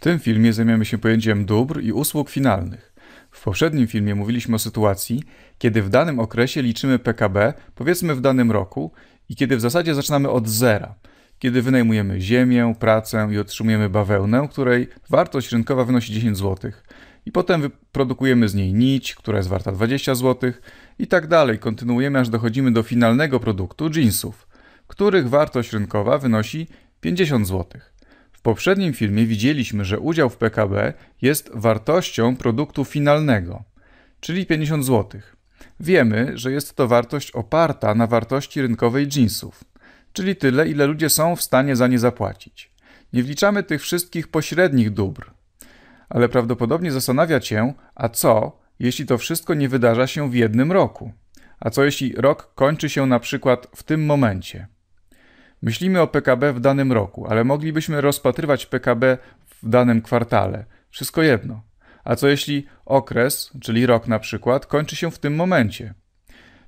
W tym filmie zajmiemy się pojęciem dóbr i usług finalnych. W poprzednim filmie mówiliśmy o sytuacji, kiedy w danym okresie liczymy PKB, powiedzmy w danym roku, i kiedy w zasadzie zaczynamy od zera. Kiedy wynajmujemy ziemię, pracę i otrzymujemy bawełnę, której wartość rynkowa wynosi 10 zł. I potem produkujemy z niej nić, która jest warta 20 zł, i tak dalej. Kontynuujemy, aż dochodzimy do finalnego produktu jeansów, których wartość rynkowa wynosi 50 złotych. W poprzednim filmie widzieliśmy, że udział w PKB jest wartością produktu finalnego, czyli 50 zł. Wiemy, że jest to wartość oparta na wartości rynkowej jeansów, czyli tyle, ile ludzie są w stanie za nie zapłacić. Nie wliczamy tych wszystkich pośrednich dóbr. Ale prawdopodobnie zastanawia Cię, a co, jeśli to wszystko nie wydarza się w jednym roku? A co jeśli rok kończy się na przykład w tym momencie? Myślimy o PKB w danym roku, ale moglibyśmy rozpatrywać PKB w danym kwartale. Wszystko jedno. A co jeśli okres, czyli rok na przykład, kończy się w tym momencie?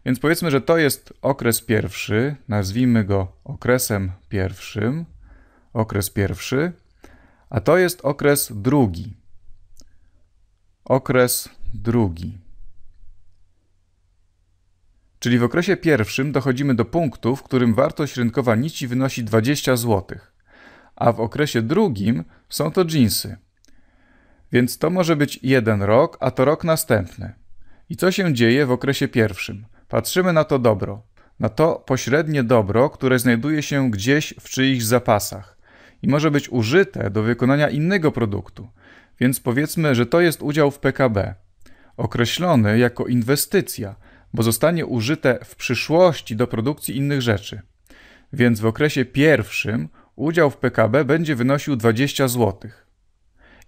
Więc powiedzmy, że to jest okres pierwszy, nazwijmy go okresem pierwszym, okres pierwszy, a to jest okres drugi. Okres drugi. Czyli w okresie pierwszym dochodzimy do punktu, w którym wartość rynkowa nici wynosi 20 zł, a w okresie drugim są to dżinsy. Więc to może być jeden rok, a to rok następny. I co się dzieje w okresie pierwszym? Patrzymy na to dobro, na to pośrednie dobro, które znajduje się gdzieś w czyichś zapasach i może być użyte do wykonania innego produktu, więc powiedzmy, że to jest udział w PKB, określony jako inwestycja – bo zostanie użyte w przyszłości do produkcji innych rzeczy. Więc w okresie pierwszym udział w PKB będzie wynosił 20 zł.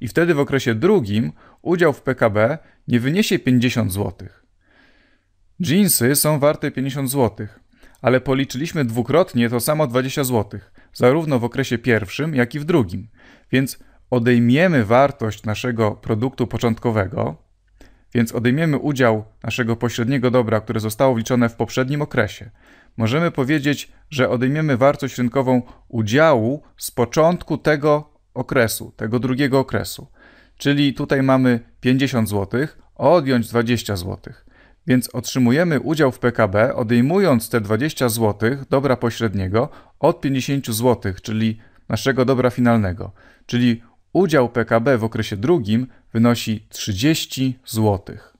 I wtedy w okresie drugim udział w PKB nie wyniesie 50 zł. Jeansy są warte 50 zł, ale policzyliśmy dwukrotnie to samo 20 zł, zarówno w okresie pierwszym, jak i w drugim. Więc odejmiemy wartość naszego produktu początkowego, więc odejmiemy udział naszego pośredniego dobra, które zostało wliczone w poprzednim okresie, możemy powiedzieć, że odejmiemy wartość rynkową udziału z początku tego okresu, tego drugiego okresu. Czyli tutaj mamy 50 zł, odjąć 20 zł. Więc otrzymujemy udział w PKB, odejmując te 20 zł dobra pośredniego od 50 zł, czyli naszego dobra finalnego. Czyli udział PKB w okresie drugim wynosi 30 złotych.